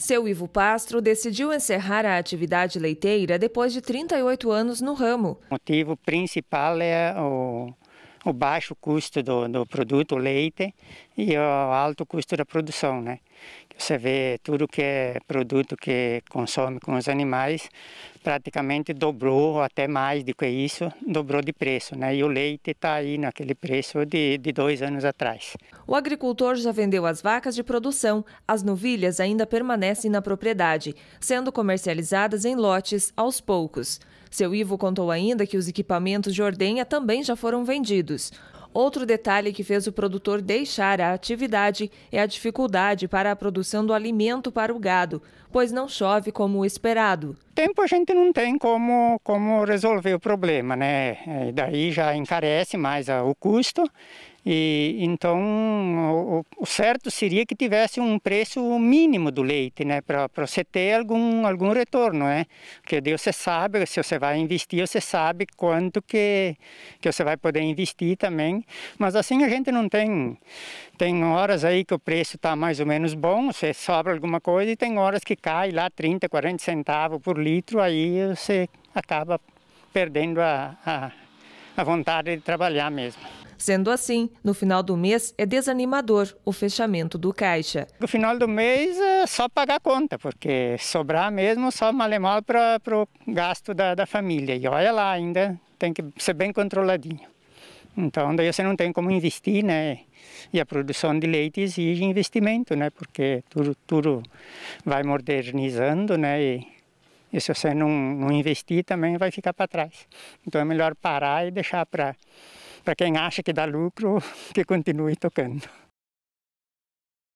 Seu Ivo Pastro decidiu encerrar a atividade leiteira depois de 38 anos no ramo. O motivo principal é o, o baixo custo do, do produto leite e o alto custo da produção, né? Você vê tudo que é produto que consome com os animais praticamente dobrou, até mais do que isso, dobrou de preço, né? E o leite está aí naquele preço de, de dois anos atrás. O agricultor já vendeu as vacas de produção, as novilhas ainda permanecem na propriedade, sendo comercializadas em lotes aos poucos. Seu Ivo contou ainda que os equipamentos de ordenha também já foram vendidos. Outro detalhe que fez o produtor deixar a atividade é a dificuldade para a produção do alimento para o gado, pois não chove como esperado. Tempo a gente não tem como, como resolver o problema, né? E é, daí já encarece mais ah, o custo e, então, o, o, certo seria que tivesse um preço mínimo do leite, né? Para você ter algum, algum retorno, né? Porque Deus você sabe, se você vai investir, você sabe quanto que, que você vai poder investir também. Mas assim a gente não tem... Tem horas aí que o preço está mais ou menos bom, você sobra alguma coisa, e tem horas que cai lá 30, 40 centavos por litro, aí você acaba perdendo a, a, a vontade de trabalhar mesmo. Sendo assim, no final do mês é desanimador o fechamento do caixa. No final do mês é só pagar a conta, porque sobrar mesmo só malemal para o gasto da, da família. E olha lá, ainda tem que ser bem controladinho. Então, daí você não tem como investir, né? E a produção de leite exige investimento, né? Porque tudo, tudo vai modernizando, né? E, e se você não, não investir, também vai ficar para trás. Então, é melhor parar e deixar para para quem acha que dá lucro, que continue tocando.